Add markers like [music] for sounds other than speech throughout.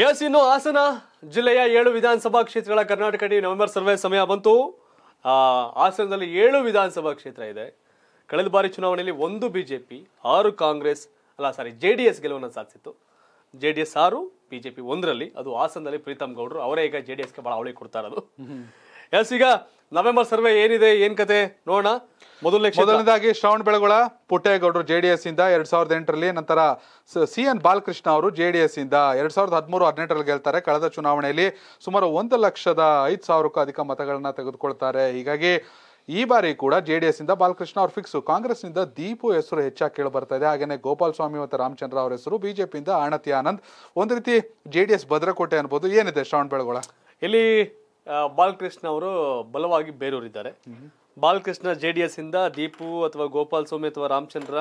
S ಇನ್ನು ಹಾಸನ ಜಿಲ್ಲೆಯ ಏಳು ವಿಧಾನಸಭಾ ಕ್ಷೇತ್ರಗಳ ಕರ್ನಾಟಕ ಡಿ ನವೆಂಬರ್ ಸರ್ವೆ ಸಮಯ ಬಂತು ಹಾಸನದಲ್ಲಿ ಏಳು ವಿಧಾನಸಭಾ ಕ್ಷೇತ್ರ ಇದೆ ಕಳೆದ ಬಾರಿ ಚುನಾವಣೆಯಲ್ಲಿ ಒಂದು ಬಿ ಜೆ ಪಿ ಆರು ಕಾಂಗ್ರೆಸ್ ಅಲ್ಲ ಸಾರಿ ಜೆ ಡಿ ಎಸ್ ಗೆಲುವನ್ನು ಸಾಧಿಸಿತ್ತು ಜೆ ಡಿ ಎಸ್ ಆರು ಬಿ ಜೆ ಪಿ ಒಂದರಲ್ಲಿ ಅದು ಹಾಸನದಲ್ಲಿ ಪ್ರೀತಮ್ ಗೌಡ್ರು ಅವರೇ ಈಗ ಜೆ ಡಿ ಎಸ್ಗೆ ಭಾಳ ಅವಳಿ ಕೊಡ್ತಾ ಇರೋದು ಎಸ್ ಈಗ ನವೆಂಬರ್ ಸರ್ವೆ ಏನಿದೆ ಏನ್ ಕತೆ ನೋಡೋಣ ಮೊದಲ ಮೊದಲನೇದಾಗಿ ಶ್ರವಣ್ ಬೆಳಗೊಳ ಪುಟ್ಟೇಗೌಡರು ಜೆ ಡಿ ಎಸ್ ಇಂದ ಎರಡ್ ಸಾವಿರದ ಎಂಟರಲ್ಲಿ ನಂತರ ಸಿ ಎನ್ ಬಾಲಕೃಷ್ಣ ಅವರು ಜೆ ಡಿ ಎಸ್ ಇಂದ ಎರಡ್ ಸಾವಿರದ ಹದಿಮೂರು ಹದಿನೆಂಟರಲ್ಲಿ ಗೆಲ್ತಾರೆ ಕಳೆದ ಚುನಾವಣೆಯಲ್ಲಿ ಸುಮಾರು ಒಂದು ಲಕ್ಷದ ಐದು ಸಾವಿರಕ್ಕೂ ಅಧಿಕ ಮತಗಳನ್ನ ತೆಗೆದುಕೊಳ್ತಾರೆ ಹೀಗಾಗಿ ಈ ಬಾರಿ ಕೂಡ ಜೆ ಡಿ ಎಸ್ ಇಂದ ಬಾಲಕೃಷ್ಣ ಅವ್ರ ಫಿಕ್ಸ್ ಕಾಂಗ್ರೆಸ್ನಿಂದ ದೀಪು ಹೆಸರು ಹೆಚ್ಚಾಗಿ ಕೇಳಿ ಬರ್ತಾ ಇದೆ ಹಾಗೆಯೇ ಗೋಪಾಲ್ ಸ್ವಾಮಿ ಮತ್ತು ರಾಮಚಂದ್ರ ಅವರ ಹೆಸರು ಬಿಜೆಪಿಯಿಂದ ಆಣತಿ ಆನಂದ್ ಒಂದು ರೀತಿ ಜೆ ಡಿ ಎಸ್ ಭದ್ರಕೋಟೆ ಅನ್ಬೋದು ಏನಿದೆ ಶ್ರವಣ್ ಬೆಳಗೊಳ ಇಲ್ಲಿ ಬಾಲಕೃಷ್ಣ ಅವರು ಬಲವಾಗಿ ಬೇರೂರಿದ್ದಾರೆ ಬಾಲಕೃಷ್ಣ ಜೆ ಡಿ ಎಸ್ ಇಂದ ದೀಪು ಅಥವಾ ಗೋಪಾಲ್ ಸ್ವಾಮಿ ಅಥವಾ ರಾಮಚಂದ್ರ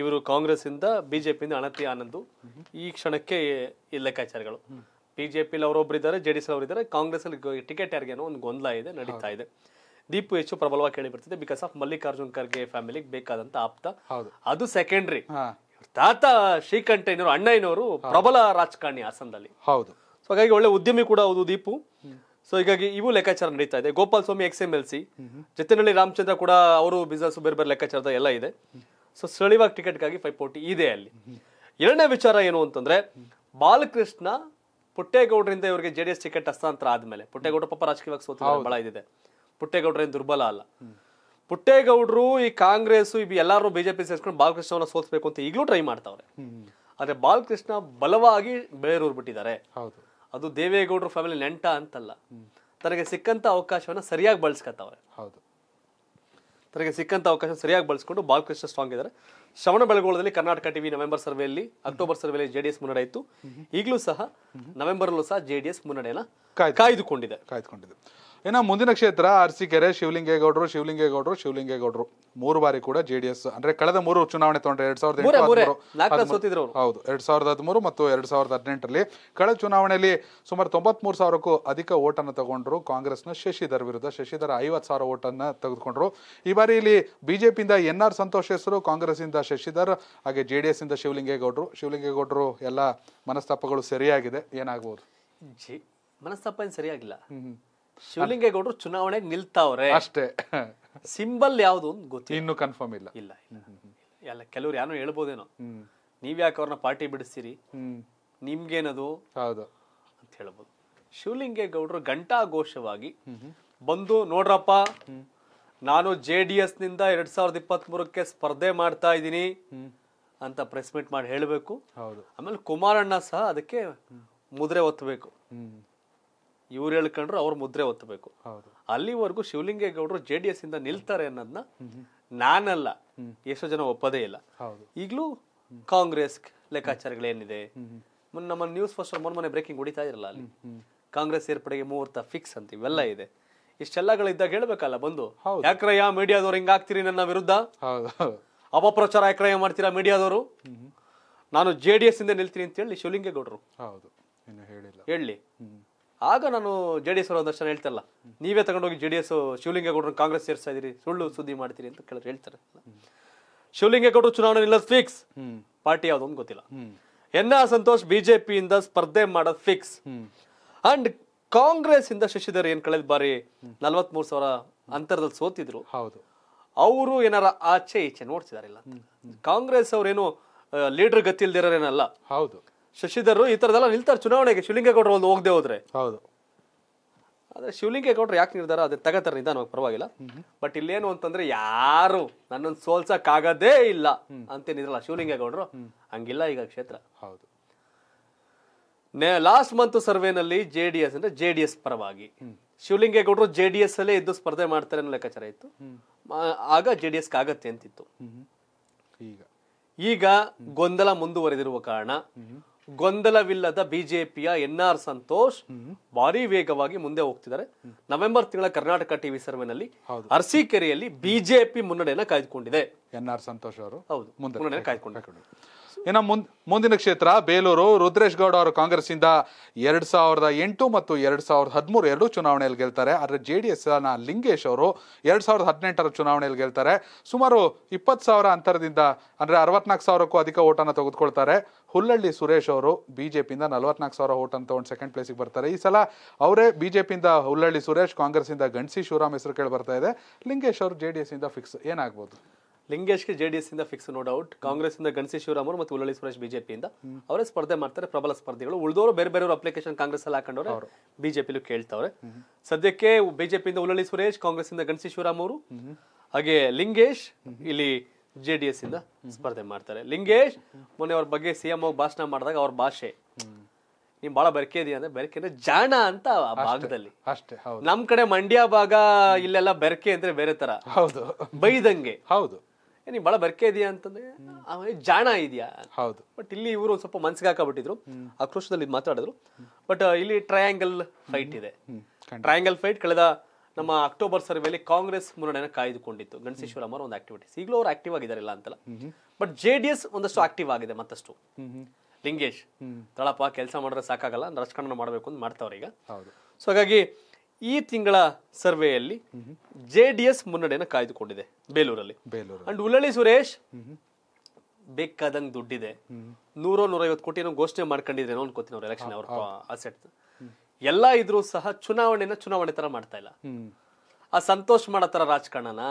ಇವರು ಕಾಂಗ್ರೆಸ್ ಇಂದ ಬಿಜೆಪಿಯಿಂದ ಅಣತಿ ಆನಂದ್ ಈ ಕ್ಷಣಕ್ಕೆ ಈ ಲೆಕ್ಕಾಚಾರಗಳು ಅವರೊಬ್ಬರು ಇದ್ದಾರೆ ಜೆ ಡಿ ಎಸ್ ಅವರಿದ್ದಾರೆ ಕಾಂಗ್ರೆಸ್ ಅಲ್ಲಿ ಟಿಕೆಟ್ ಯಾರಿಗೆ ಅನ್ನೋ ಒಂದು ಗೊಂದಲ ಇದೆ ನಡೀತಾ ಇದೆ ದೀಪು ಹೆಚ್ಚು ಪ್ರಬಲವಾಗಿ ಕೇಳಿ ಬರ್ತಿದೆ ಬಿಕಾಸ್ ಆಫ್ ಮಲ್ಲಿಕಾರ್ಜುನ್ ಖರ್ಗೆ ಫ್ಯಾಮಿಲಿಗೆ ಬೇಕಾದಂತ ಆಪ್ತ ಅದು ಸೆಕೆಂಡ್ರಿ ತಾತ ಅಣ್ಣ ಅಣ್ಣಯ್ಯನವರು ಪ್ರಬಲ ರಾಜಕಾರಣಿ ಹಾಸನದಲ್ಲಿ ಹೌದು ಸೊ ಹಾಗಾಗಿ ಒಳ್ಳೆ ಉದ್ಯಮಿ ಕೂಡ ಹೌದು ದೀಪು ಸೊ ಹೀಗಾಗಿ ಇವು ಲೆಕ್ಕಾಚಾರ ನಡೀತಾ ಇದೆ Gopal Swamy ex M L C ಜತೆನಳ್ಳಿ ರಾಮಚಂದ್ರ ಕೂಡ ಅವರು ಬಿಸ್ನೆಸ್ ಬೇರೆ ಬೇರೆ ಲೆಕ್ಕಾಚಾರದ ಎಲ್ಲ ಇದೆ ಸೊ ಸ್ಥಳೀಯವಾಗಿ ಟಿಕೆಟ್ಗಾಗಿ ಫೈವ್ ಫೋರ್ಟಿ ಇದೆ ಅಲ್ಲಿ ಎರಡನೇ ವಿಚಾರ ಏನು ಅಂತಂದ್ರೆ ಬಾಲಕೃಷ್ಣ ಪುಟ್ಟೇಗೌಡರಿಂದ ಇವರಿಗೆ ಜೆ ಡಿ ಎಸ್ ಟಿಕೆಟ್ ಹಸ್ತಾಂತರ ಆದ್ಮೇಲೆ ಪುಟ್ಟೇಗೌಡ ಪಾಪ ರಾಜಕೀಯವಾಗಿ ಸೋತ ಬಹಳ ಇದೆ ಪುಟ್ಟೇಗೌಡರೇನು ದುರ್ಬಲ ಅಲ್ಲ ಪುಟ್ಟೇಗೌಡರು ಈ ಕಾಂಗ್ರೆಸ್ ಇವ್ ಎಲ್ಲರೂ ಬಿಜೆಪಿ ಸೇರ್ಸ್ಕೊಂಡು ಬಾಲಕೃಷ್ಣವನ್ನ ಅವನ್ನ ಅಂತ ಈಗಲೂ ಟ್ರೈ ಮಾಡ್ತಾವ್ರೆ ಆದ್ರೆ ಬಾಲಕೃಷ್ಣ ಬಲವಾಗಿ ಬೇರೂರ್ ಬಿಟ್ಟಿದ್ದಾರೆ ಅದು ದೇವೇಗೌಡರ ಫ್ಯಾಮಿಲಿ ನೆಂಟ ಅಂತಲ್ಲ ತನಗೆ ಸಿಕ್ಕಂತ ಅವಕಾಶವನ್ನ ಸರಿಯಾಗಿ ಬಳಸ್ಕೊತಾವ್ರೆ ಹೌದು ತನಗೆ ಸಿಕ್ಕಂತ ಅವಕಾಶ ಸರಿಯಾಗಿ ಬಳಸ್ಕೊಂಡು ಬಾಲಕೃಷ್ಣ ಸ್ಟ್ರಾಂಗ್ ಇದ್ದಾರೆ ಶ್ರವಣ ಬೆಳಗೋಳದಲ್ಲಿ ಕರ್ನಾಟಕ ಟಿವಿ ನವೆಂಬರ್ ಸರ್ವೆಯಲ್ಲಿ ಅಕ್ಟೋಬರ್ ಸರ್ವೆಯಲ್ಲಿ ಜೆಡಿಎಸ್ ಮುನ್ನಡೆ ಇತ್ತು ಈಗಲೂ ಸಹ ನವೆಂಬರ್ ಅಲ್ಲೂ ಸಹ ಜೆಡಿಎಸ್ ಮುನ್ನಡೆಯನ್ನ ಕಾಯ್ದುಕೊಂಡಿದೆ ಕಾಯ್ದುಕೊಂಡಿದೆ ಇನ್ನು ಮುಂದಿನ ಕ್ಷೇತ್ರ ಅರಸೀಕೆರೆ ಶಿವಲಿಂಗೇಗೌಡರು ಶಿವಲಿಂಗೇಗೌಡರು ಶಿವಲಿಂಗೇಗೌಡರು ಮೂರು ಬಾರಿ ಕೂಡ ಜೆ ಡಿ ಎಸ್ ಅಂದ್ರೆ ಕಳೆದ ಮೂರು ಚುನಾವಣೆ ತಗೊಂಡ್ರೆ ಎರಡ್ ಸಾವಿರದ ಹೌದು ಎರಡ್ ಸಾವಿರದ ಹದಿಮೂರು ಮತ್ತು ಎರಡ್ ಸಾವಿರದ ಹದಿನೆಂಟರಲ್ಲಿ ಕಳೆದ ಚುನಾವಣೆಯಲ್ಲಿ ಸುಮಾರು ತೊಂಬತ್ಮೂರು ಸಾವಿರಕ್ಕೂ ಅಧಿಕ ಓಟನ್ನು ತಗೊಂಡ್ರು ಕಾಂಗ್ರೆಸ್ನ ಶಶಿಧರ್ ವಿರುದ್ಧ ಶಶಿಧರ್ ಐವತ್ತು ಸಾವಿರ ಓಟನ್ನು ತೆಗೆದುಕೊಂಡ್ರು ಈ ಬಾರಿ ಇಲ್ಲಿ ಬಿಜೆಪಿಯಿಂದ ಎನ್ ಆರ್ ಸಂತೋಷ್ ಹೆಸರು ಕಾಂಗ್ರೆಸ್ ಇಂದ ಶಶಿಧರ್ ಹಾಗೆ ಜೆ ಡಿ ಇಂದ ಶಿವಲಿಂಗೇಗೌಡರು ಶಿವಲಿಂಗೇಗೌಡರು ಎಲ್ಲ ಮನಸ್ತಾಪಗಳು ಸರಿಯಾಗಿದೆ ಏನಾಗಬಹುದು ಮನಸ್ತಾಪ ಸರಿಯಾಗಿಲ್ಲ ಶಿವಲಿಂಗೇಗೌಡರು ಚುನಾವಣೆಗೆ ನಿಲ್ತಾವ್ರೆ ಅಷ್ಟೇ ಸಿಂಬಲ್ ಯಾವುದು ಗೊತ್ತಿಲ್ಲ ಇನ್ನು ಕನ್ಫರ್ಮ್ ಇಲ್ಲ ಇಲ್ಲ ಎಲ್ಲ ಕೆಲವ್ರು ಯಾರು ಹೇಳ್ಬೋದೇನೋ ನೀವ್ ಯಾಕೆ ಅವ್ರನ್ನ ಪಾರ್ಟಿ ಬಿಡಿಸ್ತೀರಿ ನಿಮ್ಗೇನದು ಹೌದು ಅಂತ ಹೇಳ್ಬೋದು ಶಿವಲಿಂಗೇಗೌಡರು ಘೋಷವಾಗಿ ಬಂದು ನೋಡ್ರಪ್ಪ ನಾನು ಜೆ ಡಿ ಎಸ್ ನಿಂದ ಎರಡ್ ಸಾವಿರದ ಇಪ್ಪತ್ತ್ ಮೂರಕ್ಕೆ ಸ್ಪರ್ಧೆ ಮಾಡ್ತಾ ಇದ್ದೀನಿ ಅಂತ ಪ್ರೆಸ್ ಮೀಟ್ ಮಾಡಿ ಹೇಳಬೇಕು ಆಮೇಲೆ ಕುಮಾರಣ್ಣ ಸಹ ಅದಕ್ಕೆ ಮುದ್ರೆ ಒತ್ತಬೇಕು ಇವ್ರು ಹೇಳ್ಕೊಂಡ್ರು ಅವ್ರ ಮುದ್ರೆ ಒತ್ತಬೇಕು ಅಲ್ಲಿವರೆಗೂ ಶಿವಲಿಂಗೇಗೌಡರು ಜೆ ಡಿ ಎಸ್ ಇಂದ ನಿಲ್ತಾರೆ ಅನ್ನೋದನ್ನ ನಾನಲ್ಲ ಎಷ್ಟೋ ಜನ ಒಪ್ಪದೇ ಇಲ್ಲ ಈಗಲೂ ಕಾಂಗ್ರೆಸ್ ಲೆಕ್ಕಾಚಾರಗಳೇನಿದೆ ನಮ್ಮ ನ್ಯೂಸ್ ಫಸ್ಟ್ ಮೊನ್ನೆ ಬ್ರೇಕಿಂಗ್ ಹೊಡಿತಾ ಇರಲ್ಲ ಅಲ್ಲಿ ಕಾಂಗ್ರೆಸ್ ಸೇರ್ಪಡೆಗೆ ಮುಹೂರ್ತ ಫಿಕ್ಸ್ ಅಂತ ಇವೆಲ್ಲ ಇದೆ ಇಷ್ಟೆಲ್ಲಗಳಿದ್ದಾಗ ಹೇಳ್ಬೇಕಲ್ಲ ಬಂದು ಯಾಕ್ರಯ್ಯ ಮೀಡಿಯಾದವ್ರು ಹಿಂಗ ಆಗ್ತೀರಿ ನನ್ನ ವಿರುದ್ಧ ಅಪಪ್ರಚಾರ ಯಾಕ್ರಯ ಮಾಡ್ತೀರಾ ಮೀಡಿಯಾದವರು ನಾನು ಜೆ ಡಿ ಎಸ್ ಇಂದ ನಿಲ್ತೀನಿ ಅಂತ ಹೇಳಿ ಶಿವಲಿಂಗೇಗೌಡರು ಹೇಳಿ ಆಗ ನಾನು ಜೆ ಡಿ ಎಸ್ ಅವರು ಒಂದಷ್ಟು ಹೇಳ್ತಾರಲ್ಲ ನೀವೇ ತಗೊಂಡೋಗಿ ಜೆ ಡಿ ಎಸ್ ಶಿವಲಿಂಗೇಗೌಡರು ಕಾಂಗ್ರೆಸ್ ಸೇರಿಸ್ತಾ ಇದ್ದೀರಿ ಸುಳ್ಳು ಸುದ್ದಿ ಮಾಡ್ತೀರಿ ಅಂತ ಕೇಳಿದ್ರೆ ಹೇಳ್ತಾರೆ ಶಿವಲಿಂಗೇಗೌಡರು ಚುನಾವಣೆ ಇಲ್ಲ ಫಿಕ್ಸ್ ಪಾರ್ಟಿ ಯಾವ್ದೊಂದು ಗೊತ್ತಿಲ್ಲ ಎನ್ ಆರ್ ಸಂತೋಷ್ ಬಿಜೆಪಿಯಿಂದ ಸ್ಪರ್ಧೆ ಮಾಡೋದು ಫಿಕ್ಸ್ ಅಂಡ್ ಕಾಂಗ್ರೆಸ್ ಇಂದ ಶಶಿಧರ್ ಏನ್ ಕಳೆದ ಬಾರಿ ನಲ್ವತ್ ಮೂರ್ ಸಾವಿರ ಅಂತರದಲ್ಲಿ ಸೋತಿದ್ರು ಹೌದು ಅವರು ಏನಾರ ಆಚೆ ಈಚೆ ನೋಡ್ತಿದಾರೆ ಕಾಂಗ್ರೆಸ್ ಅವ್ರೇನು ಲೀಡರ್ ಗತಿ ಏನಲ್ಲ ಹೌದು ಶಶಿಧರ್ ಈ ತರದೆಲ್ಲ ನಿಲ್ತಾರೆ ಚುನಾವಣೆಗೆ ಶಿವಲಿಂಗೇಗೌಡರು ಒಂದು ಹೋಗದೆ ಹೋದ್ರೆ ಹೌದು ಶಿವಲಿಂಗ ಶಿವಲಿಂಗೇಗೌಡರು ಯಾಕೆ ನಿರ್ಧಾರ ಅದನ್ನ ತಗತಾರೆ ನಿಧಾನವಾಗಿ ಪರವಾಗಿಲ್ಲ ಬಟ್ ಇಲ್ಲೇನು ಅಂತಂದ್ರೆ ಯಾರು ನನ್ನನ್ನು ಸೋಲ್ಸಕ್ಕಾಗದೇ ಇಲ್ಲ ಅಂತೇನಿದ್ರಲ್ಲ ಶಿವಲಿಂಗೇಗೌಡರು ಹಂಗಿಲ್ಲ ಈಗ ಕ್ಷೇತ್ರ ಹೌದು ಲಾಸ್ಟ್ ಮಂತ್ ಸರ್ವೆನಲ್ಲಿ ಜೆ ಡಿ ಎಸ್ ಅಂದ್ರೆ ಜೆ ಡಿ ಎಸ್ ಪರವಾಗಿ ಶಿವಲಿಂಗೇಗೌಡರು ಜೆ ಡಿ ಎಸ್ ಅಲ್ಲೇ ಇದ್ದು ಸ್ಪರ್ಧೆ ಮಾಡ್ತಾರೆ ಅನ್ನೋ ಲೆಕ್ಕಾಚಾರ ಇತ್ತು ಆಗ ಜೆ ಡಿ ಎಸ್ ಆಗತ್ತೆ ಅಂತಿತ್ತು ಈಗ ಗೊಂದಲ ಮುಂದುವರೆದಿರುವ ಕಾರಣ ಗೊಂದಲವಿಲ್ಲದ ಬಿಜೆಪಿಯ ಎನ್ ಆರ್ ಸಂತೋಷ್ ಭಾರಿ ವೇಗವಾಗಿ ಮುಂದೆ ಹೋಗ್ತಿದ್ದಾರೆ ನವೆಂಬರ್ ತಿಂಗಳ ಕರ್ನಾಟಕ ಟಿವಿ ಸರ್ವೆನಲ್ಲಿ ಅರಸೀಕೆರೆಯಲ್ಲಿ ಬಿಜೆಪಿ ಮುನ್ನಡೆಯನ್ನು ಕಾಯ್ದುಕೊಂಡಿದೆ ಎನ್ ಆರ್ ಸಂತೋಷ್ ಅವರು ಹೌದು ಮುಂದೆ ಕಾಯ್ದುಕೊಂಡು ಇನ್ನು ಮುಂದ್ ಮುಂದಿನ ಕ್ಷೇತ್ರ ಬೇಲೂರು ರುದ್ರೇಶ್ ಗೌಡ ಅವರು ಕಾಂಗ್ರೆಸ್ ಇಂದ ಎರಡ್ ಸಾವಿರದ ಎಂಟು ಮತ್ತು ಎರಡ್ ಸಾವಿರದ ಹದಿಮೂರು ಎರಡು ಚುನಾವಣೆಯಲ್ಲಿ ಗೆಲ್ತಾರೆ ಆದರೆ ಜೆ ಡಿ ಎಸ್ ನ ಲಿಂಗೇಶ್ ಅವರು ಎರಡ್ ಸಾವಿರದ ಹದಿನೆಂಟರ ಚುನಾವಣೆಯಲ್ಲಿ ಗೆಲ್ತಾರೆ ಸುಮಾರು ಇಪ್ಪತ್ತು ಸಾವಿರ ಅಂತರದಿಂದ ಅಂದ್ರೆ ಅರವತ್ನಾಲ್ಕು ಸಾವಿರಕ್ಕೂ ಅಧಿಕ ಓಟನ್ನು ತೆಗೆದುಕೊಳ್ತಾರೆ ಹುಲ್ಲಳ್ಳಿ ಸುರೇಶ್ ಅವರು ಬಿಜೆಪಿಯಿಂದ ನಲವತ್ನಾಲ್ಕು ಸಾವಿರ ಓಟ್ ಅಂತ ಒಂದು ಸೆಕೆಂಡ್ ಪ್ಲೇಸಿಗೆ ಬರ್ತಾರೆ ಈ ಸಲ ಅವರೇ ಬಿಜೆಪಿಯಿಂದ ಹುಲ್ಲಳ್ಳಿ ಸುರೇಶ್ ಕಾಂಗ್ರೆಸ್ಸಿಂದ ಗಣಸಿ ಶಿವರಾಮ್ ಹೆಸರು ಕೇಳಿ ಬರ್ತಾ ಇದೆ ಲಿಂಗೇಶ್ ಅವರು ಜೆ ಡಿ ಎಸ್ ಇಂದ ಫಿಕ್ಸ್ ಏನಾಗ್ಬೋದು ಲಿಂಗೇಶ್ಗೆ ಜೆ ಡಿ ಎಸ್ ಇಂದ ಫಿಕ್ಸ್ ನೋ ಡೌಟ್ ಕಾಂಗ್ರೆಸ್ ಇಂದ ಗಣಸಿ ಶಿವರಾಮ್ ಮತ್ತು ಹುಲ್ಲಳ್ಳಿ ಸುರೇಶ್ ಬಿಜೆಪಿಯಿಂದ ಅವರೇ ಸ್ಪರ್ಧೆ ಮಾಡ್ತಾರೆ ಪ್ರಬಲ ಸ್ಪರ್ಧಿಗಳು ಉಳಿದವರು ಬೇರೆ ಬೇರೆಯವರು ಅಪ್ಲಿಕೇಶನ್ ಕಾಂಗ್ರೆಸ್ ಅಲ್ಲಿ ಹಾಕೊಂಡವ್ರೆ ಬಿಜೆಪಿ ಕೇಳ್ತಾವ್ರೆ ಸದ್ಯಕ್ಕೆ ಬಿಜೆಪಿಯಿಂದ ಹುಲ್ಲಳ್ಳಿ ಸುರೇಶ್ ಕಾಂಗ್ರೆಸ್ ಇಂದ ಗಣಸಿ ಶಿವರಾಮ್ ಅವರು ಹಾಗೆ ಲಿಂಗೇಶ್ ಇಲ್ಲಿ ಜೆ ಡಿ ಎಸ್ ಇಂದ ಸ್ಪರ್ಧೆ ಮಾಡ್ತಾರೆ ಲಿಂಗೇಶ್ ಮೊನ್ನೆ ಅವ್ರ ಬಗ್ಗೆ ಸಿ ಎಂ ಭಾಷಣ ಮಾಡಿದಾಗ ಅವ್ರ ಭಾಷೆ ನೀನ್ ಬಹಳ ಬೆರಕೆ ಇದೆಯಾ ಅಂದ್ರೆ ಬೆರಕೆ ಜಾಣ ಅಂತ ಆ ಭಾಗದಲ್ಲಿ ಅಷ್ಟೇ ನಮ್ ಕಡೆ ಮಂಡ್ಯ ಭಾಗ ಇಲ್ಲೆಲ್ಲ ಬೆರಕೆ ಅಂದ್ರೆ ಬೇರೆ ತರ ಹೌದು ಬೈದಂಗೆ ಹೌದು ನೀನ್ ಬಹಳ ಬೆರಕೆ ಇದೆಯಾ ಅಂತಂದ್ರೆ ಜಾಣ ಇದೆಯಾ ಹೌದು ಬಟ್ ಇಲ್ಲಿ ಇವರು ಸ್ವಲ್ಪ ಮನ್ಸಿಗೆ ಹಾಕಬಿಟ್ಟಿದ್ರು ಆಕ್ರೋಶದಲ್ಲಿ ಮಾತಾಡಿದ್ರು ಬಟ್ ಇಲ್ಲಿ ಟ್ರಯಾಂಗಲ್ ಫೈಟ್ ಇದೆ ಟ್ರಯಾಂಗಲ್ ಫೈಟ್ ಕಳೆದ ನಮ್ಮ ಅಕ್ಟೋಬರ್ ಸರ್ವೆಯಲ್ಲಿ ಕಾಂಗ್ರೆಸ್ ಮುನ್ನಡೆಯನ್ನು ಕಾಯ್ದುಕೊಂಡಿತ್ತು ಗಣೇಶ್ವರ ಅಮ್ಮ ಒಂದು ಆಕ್ಟಿವಿಟೀಸ್ ಈಗಲೂ ಅವ್ರು ಆಕ್ಟಿವ್ ಆಗಿದಾರಿಲ್ಲ ಅಂತಲ್ಲ ಬಟ್ ಜೆ ಡಿ ಎಸ್ ಒಂದಷ್ಟು ಆಕ್ಟಿವ್ ಆಗಿದೆ ಮತ್ತಷ್ಟು ಲಿಂಗೇಶ್ ತಳಪ್ಪ ಕೆಲಸ ಮಾಡಿದ್ರೆ ಸಾಕಾಗಲ್ಲ ರಾಜಕಾರಣ ಮಾಡಬೇಕು ಅಂತ ಮಾಡ್ತಾವ್ರೆ ಈಗ ಸೊ ಹಾಗಾಗಿ ಈ ತಿಂಗಳ ಸರ್ವೆಯಲ್ಲಿ ಜೆ ಡಿ ಎಸ್ ಮುನ್ನಡೆಯನ್ನು ಕಾಯ್ದುಕೊಂಡಿದೆ ಬೇಲೂರಲ್ಲಿ ಅಂಡ್ ಉಳ್ಳಳ್ಳಿ ಸುರೇಶ್ ಬೇಕಾದಂಗೆ ದುಡ್ಡಿದೆ ನೂರೋ ನೂರೈವತ್ತು ಕೋಟಿ ಏನೋ ಘೋಷಣೆ ಮಾಡ್ಕೊಂಡಿದ್ದೇನೋ ಅನ್ಕೋತೀನಿ ಅವ್ರು ಎಲೆಕ್ಷನ್ ಅವ್ರ ಅಸೆಟ್ ಎಲ್ಲ ಇದ್ರು ಸಹ ಚುನಾವಣೆನ ಚುನಾವಣೆ ತರ ಮಾಡ್ತಾ ಇಲ್ಲ ಆ ಸಂತೋಷ್ ಮಾಡೋ ತರ ರಾಜಕಾರಣನ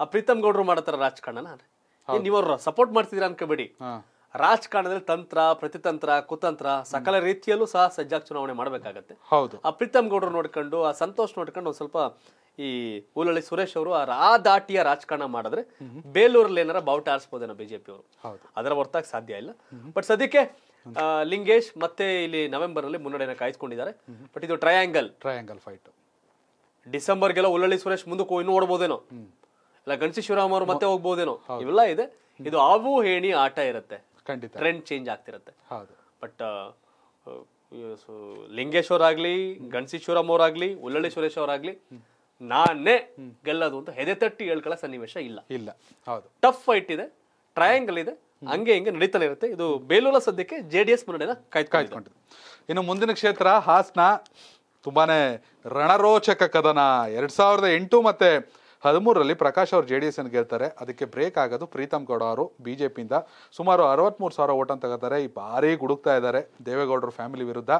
ಆ ಪ್ರೀತಮ್ ಗೌಡ್ರು ಮಾಡೋ ತರ ರಾಜಕಾರಣನ ನೀವರು ಸಪೋರ್ಟ್ ಮಾಡ್ತಿದ್ರ ಅನ್ಕೋಬೇಡಿ ರಾಜಕಾರಣದಲ್ಲಿ ತಂತ್ರ ಪ್ರತಿತಂತ್ರ ಕುತಂತ್ರ ಸಕಲ ರೀತಿಯಲ್ಲೂ ಸಹ ಸಜ್ಜಾಗ್ ಚುನಾವಣೆ ಮಾಡ್ಬೇಕಾಗತ್ತೆ ಆ ಪ್ರೀತಮ್ ಗೌಡ್ರು ನೋಡ್ಕೊಂಡು ಆ ಸಂತೋಷ್ ನೋಡ್ಕೊಂಡು ಒಂದ್ ಸ್ವಲ್ಪ ಈ ಊಲಳ್ಳಿ ಸುರೇಶ್ ಅವರು ಆ ದಾಟಿಯ ರಾಜಕಾರಣ ಮಾಡಿದ್ರೆ ಬೇಲೂರಲ್ಲಿ ಏನಾರ ಬಾವುಟ ಆರಿಸಬಹುದೇನೋ ಬಿಜೆಪಿ ಅವರು ಅದರ ಹೊರತಾಗಿ ಸಾಧ್ಯ ಇಲ್ಲ ಬಟ್ ಸದ್ಯಕ್ಕೆ ಲಿಂಗೇಶ್ ಮತ್ತೆ ಇಲ್ಲಿ ನವೆಂಬರ್ ಅಲ್ಲಿ ಮುನ್ನಡೆಯನ್ನು ಕಾಯ್ದುಕೊಂಡಿದ್ದಾರೆ ಬಟ್ ಇದು ಟ್ರಯಾಂಗಲ್ ಟ್ರಯಾಂಗಲ್ ಫೈಟ್ ಡಿಸೆಂಬರ್ ಗೆಲ್ಲ ಉಲ್ಲಳ್ಳಿ ಸುರೇಶ್ ಮುಂದಕ್ಕೆ ಇನ್ನು ಓಡಬಹುದೇನೋ ಇಲ್ಲ ಗಣಸಿ ಶಿವರಾಮ್ ಅವರು ಮತ್ತೆ ಹೋಗ್ಬೋದೇನೋ ಇವೆಲ್ಲ ಇದೆ ಇದು ಆವು ಹೇಣಿ ಆಟ ಇರುತ್ತೆ ಖಂಡಿತ ಟ್ರೆಂಡ್ ಚೇಂಜ್ ಆಗ್ತಿರತ್ತೆ ಬಟ್ ಲಿಂಗೇಶ್ ಅವರಾಗ್ಲಿ ಗಣಸಿ ಶಿವರಾಮ್ ಅವರಾಗ್ಲಿ ಉಲ್ಲಳ್ಳಿ ಸುರೇಶ್ ಅವರಾಗ್ಲಿ ನಾನೇ ಗೆಲ್ಲೋದು ಅಂತ ಹೆದೆ ತಟ್ಟಿ ಹೇಳ್ಕೊಳ್ಳೋ ಸನ್ನಿವೇಶ ಇಲ್ಲ ಇಲ್ಲ ಹೌದು ಟಫ್ ಫೈಟ್ ಇದೆ ಟ್ರಯಾಂಗಲ್ ಇದೆ ಹಂಗೆ ಹಿಂಗೆ ನಡೀತಾನೆ ಇರುತ್ತೆ ಇದು ಬೇಲೂಲ ಸದ್ಯಕ್ಕೆ ಜೆ ಡಿ ಎಸ್ ಮುನ್ನಡೆನ ಕಾಯ್ದುಕೊಂಡಿದೆ ಇನ್ನು ಮುಂದಿನ ಕ್ಷೇತ್ರ ಹಾಸನ ತುಂಬಾನೇ ರಣರೋಚಕ ಕದನ ಎರಡ್ ಸಾವಿರದ ಎಂಟು ಮತ್ತೆ ಹದಿಮೂರರಲ್ಲಿ ಪ್ರಕಾಶ್ ಅವರು ಜೆ ಡಿ ಎಸ್ ಅನ್ನು ಗೆಲ್ತಾರೆ ಅದಕ್ಕೆ ಬ್ರೇಕ್ ಆಗೋದು ಪ್ರೀತಮ್ ಗೌಡ ಅವರು ಬಿ ಜೆ ಪಿಯಿಂದ ಸುಮಾರು ಅರವತ್ತ್ಮೂರು ಸಾವಿರ ಓಟನ್ ತಗೋತಾರೆ ಈ ಭಾರಿ ಗುಡುಕ್ತಾ ಇದ್ದಾರೆ ದೇವೇಗೌಡರ ಫ್ಯಾಮಿಲಿ ವಿರುದ್ಧ